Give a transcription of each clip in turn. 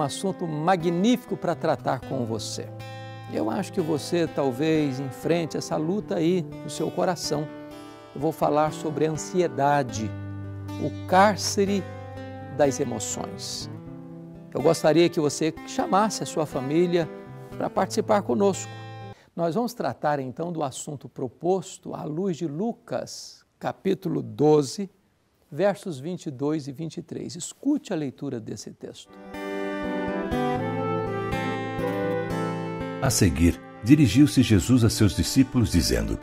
um assunto magnífico para tratar com você. Eu acho que você talvez enfrente essa luta aí no seu coração. Eu vou falar sobre ansiedade, o cárcere das emoções. Eu gostaria que você chamasse a sua família para participar conosco. Nós vamos tratar então do assunto proposto à luz de Lucas, capítulo 12, versos 22 e 23. Escute a leitura desse texto. A seguir, dirigiu-se Jesus a seus discípulos, dizendo: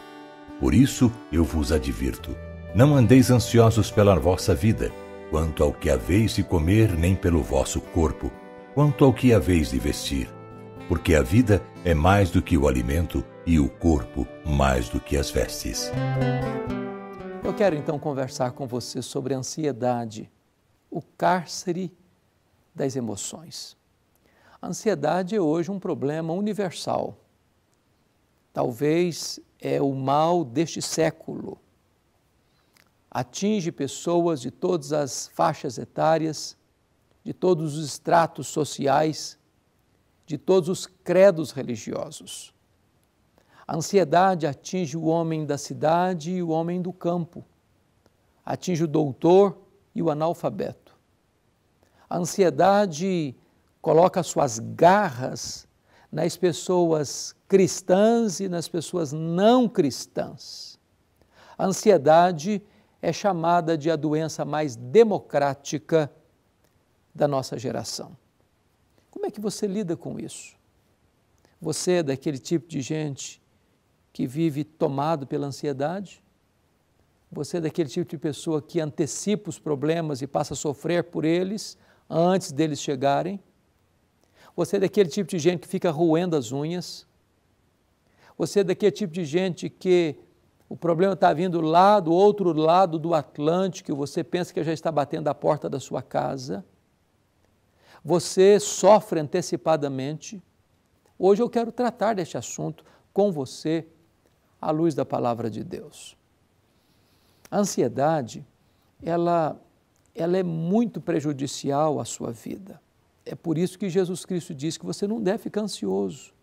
Por isso eu vos advirto: não andeis ansiosos pela vossa vida, quanto ao que haveis de comer, nem pelo vosso corpo, quanto ao que haveis de vestir. Porque a vida é mais do que o alimento e o corpo mais do que as vestes. Eu quero então conversar com você sobre a ansiedade, o cárcere das emoções. A ansiedade é hoje um problema universal. Talvez é o mal deste século. Atinge pessoas de todas as faixas etárias, de todos os estratos sociais, de todos os credos religiosos. A ansiedade atinge o homem da cidade e o homem do campo. Atinge o doutor e o analfabeto. A ansiedade coloca suas garras nas pessoas cristãs e nas pessoas não cristãs. A ansiedade é chamada de a doença mais democrática da nossa geração. Como é que você lida com isso? Você é daquele tipo de gente que vive tomado pela ansiedade? Você é daquele tipo de pessoa que antecipa os problemas e passa a sofrer por eles antes deles chegarem? Você é daquele tipo de gente que fica roendo as unhas? Você é daquele tipo de gente que o problema está vindo lá do outro lado do Atlântico e você pensa que já está batendo a porta da sua casa? Você sofre antecipadamente? Hoje eu quero tratar deste assunto com você à luz da palavra de Deus. A ansiedade, ela, ela é muito prejudicial à sua vida. É por isso que Jesus Cristo diz que você não deve ficar ansioso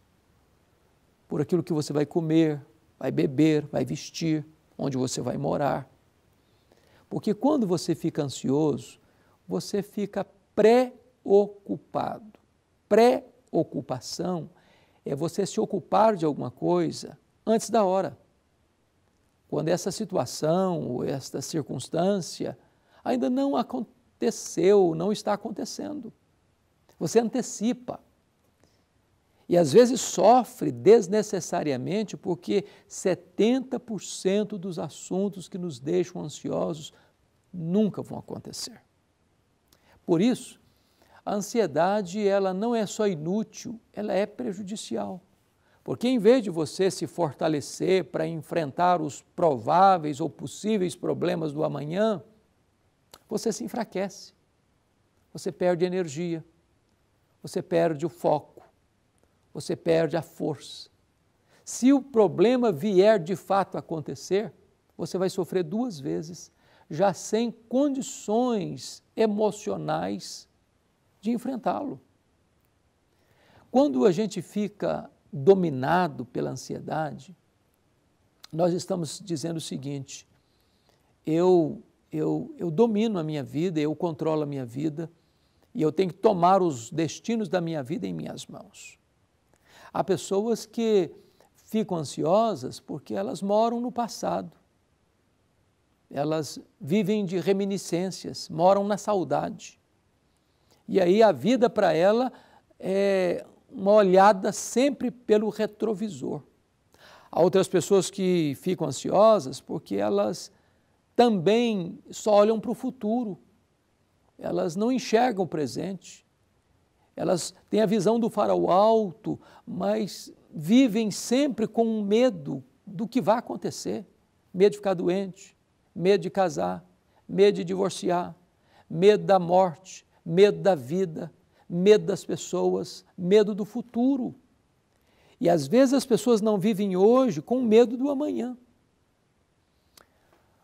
por aquilo que você vai comer, vai beber, vai vestir, onde você vai morar. Porque quando você fica ansioso, você fica preocupado. Preocupação é você se ocupar de alguma coisa antes da hora. Quando essa situação ou esta circunstância ainda não aconteceu, não está acontecendo. Você antecipa. E às vezes sofre desnecessariamente, porque 70% dos assuntos que nos deixam ansiosos nunca vão acontecer. Por isso, a ansiedade ela não é só inútil, ela é prejudicial. Porque em vez de você se fortalecer para enfrentar os prováveis ou possíveis problemas do amanhã, você se enfraquece, você perde energia você perde o foco, você perde a força. Se o problema vier de fato acontecer, você vai sofrer duas vezes, já sem condições emocionais de enfrentá-lo. Quando a gente fica dominado pela ansiedade, nós estamos dizendo o seguinte: eu eu, eu domino a minha vida, eu controlo a minha vida, e eu tenho que tomar os destinos da minha vida em minhas mãos. Há pessoas que ficam ansiosas porque elas moram no passado. Elas vivem de reminiscências, moram na saudade. E aí a vida para ela é uma olhada sempre pelo retrovisor. Há outras pessoas que ficam ansiosas porque elas também só olham para o futuro, elas não enxergam o presente, elas têm a visão do farol alto, mas vivem sempre com um medo do que vai acontecer: medo de ficar doente, medo de casar, medo de divorciar, medo da morte, medo da vida, medo das pessoas, medo do futuro. E às vezes as pessoas não vivem hoje com medo do amanhã.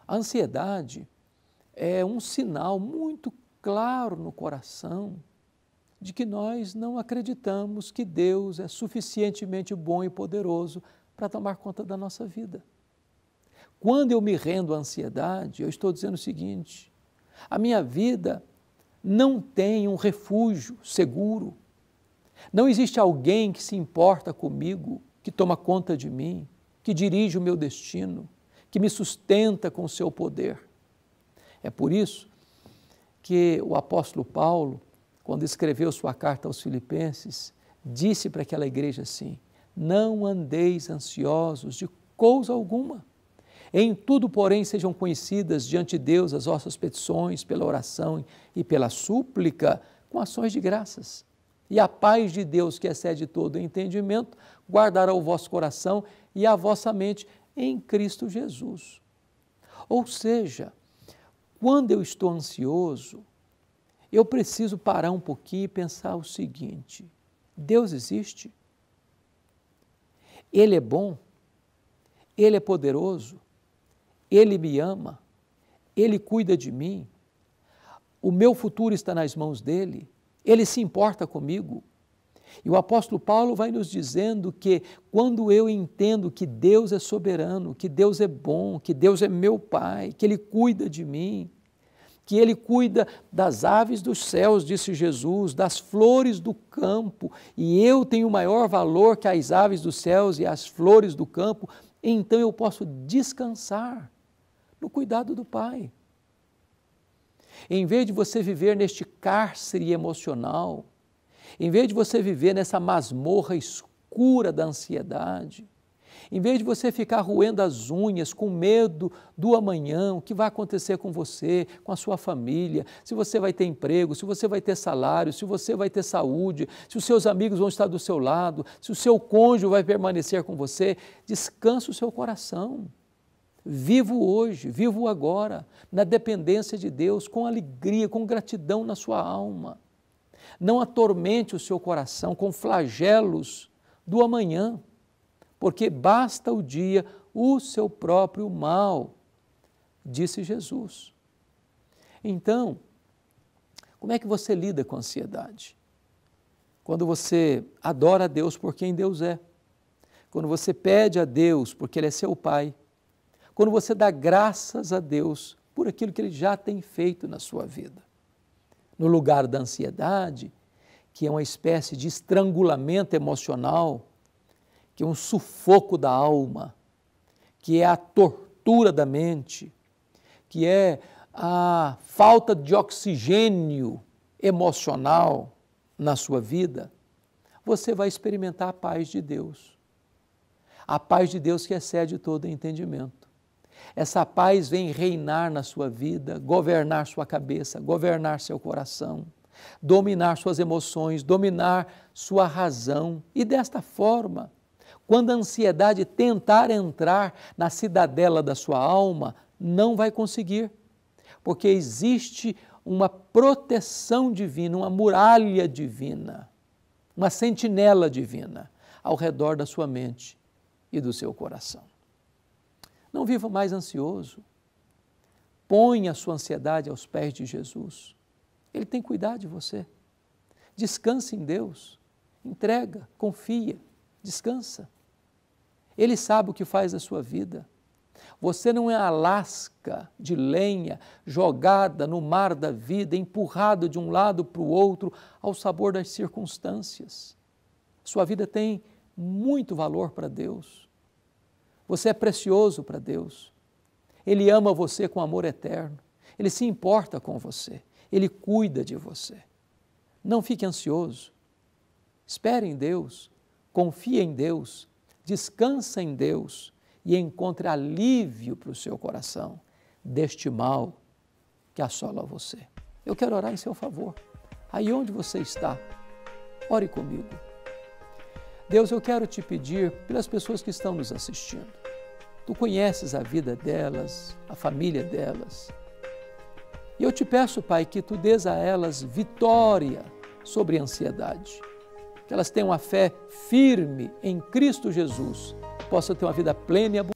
A ansiedade é um sinal muito claro no coração de que nós não acreditamos que Deus é suficientemente bom e poderoso para tomar conta da nossa vida. Quando eu me rendo à ansiedade, eu estou dizendo o seguinte: a minha vida não tem um refúgio seguro. Não existe alguém que se importa comigo, que toma conta de mim, que dirige o meu destino, que me sustenta com o seu poder. É por isso que o apóstolo Paulo, quando escreveu sua carta aos Filipenses, disse para aquela igreja assim: Não andeis ansiosos de coisa alguma. Em tudo, porém, sejam conhecidas diante de Deus as vossas petições pela oração e pela súplica, com ações de graças. E a paz de Deus, que excede todo entendimento, guardará o vosso coração e a vossa mente em Cristo Jesus. Ou seja, quando eu estou ansioso, eu preciso parar um pouquinho e pensar o seguinte: Deus existe? Ele é bom? Ele é poderoso? Ele me ama? Ele cuida de mim? O meu futuro está nas mãos dele? Ele se importa comigo? E o apóstolo Paulo vai nos dizendo que quando eu entendo que Deus é soberano, que Deus é bom, que Deus é meu Pai, que Ele cuida de mim, que ele cuida das aves dos céus, disse Jesus, das flores do campo, e eu tenho maior valor que as aves dos céus e as flores do campo, então eu posso descansar no cuidado do Pai. Em vez de você viver neste cárcere emocional, em vez de você viver nessa masmorra escura da ansiedade, em vez de você ficar roendo as unhas com medo do amanhã, o que vai acontecer com você, com a sua família, se você vai ter emprego, se você vai ter salário, se você vai ter saúde, se os seus amigos vão estar do seu lado, se o seu cônjuge vai permanecer com você, descansa o seu coração. Vivo hoje, vivo agora, na dependência de Deus, com alegria, com gratidão na sua alma. Não atormente o seu coração com flagelos do amanhã porque basta o dia o seu próprio mal, disse Jesus. Então, como é que você lida com a ansiedade? Quando você adora a Deus por quem Deus é, quando você pede a Deus porque Ele é seu Pai, quando você dá graças a Deus por aquilo que Ele já tem feito na sua vida. No lugar da ansiedade, que é uma espécie de estrangulamento emocional, que é um sufoco da alma, que é a tortura da mente, que é a falta de oxigênio emocional na sua vida, você vai experimentar a paz de Deus. A paz de Deus que excede todo entendimento. Essa paz vem reinar na sua vida, governar sua cabeça, governar seu coração, dominar suas emoções, dominar sua razão. E desta forma, quando a ansiedade tentar entrar na cidadela da sua alma, não vai conseguir, porque existe uma proteção divina, uma muralha divina, uma sentinela divina ao redor da sua mente e do seu coração. Não viva mais ansioso. Ponha a sua ansiedade aos pés de Jesus. Ele tem cuidado de você. Descanse em Deus. Entrega, confia, descansa. Ele sabe o que faz da sua vida. Você não é a lasca de lenha jogada no mar da vida, empurrado de um lado para o outro ao sabor das circunstâncias. Sua vida tem muito valor para Deus. Você é precioso para Deus. Ele ama você com amor eterno. Ele se importa com você. Ele cuida de você. Não fique ansioso. Espere em Deus. Confie em Deus descansa em Deus e encontre alívio para o seu coração deste mal que assola você. Eu quero orar em seu favor. Aí onde você está, ore comigo. Deus, eu quero te pedir pelas pessoas que estão nos assistindo. Tu conheces a vida delas, a família delas. E eu te peço, Pai, que tu dês a elas vitória sobre a ansiedade que elas tenham a fé firme em Cristo Jesus, possam ter uma vida plena e abundante.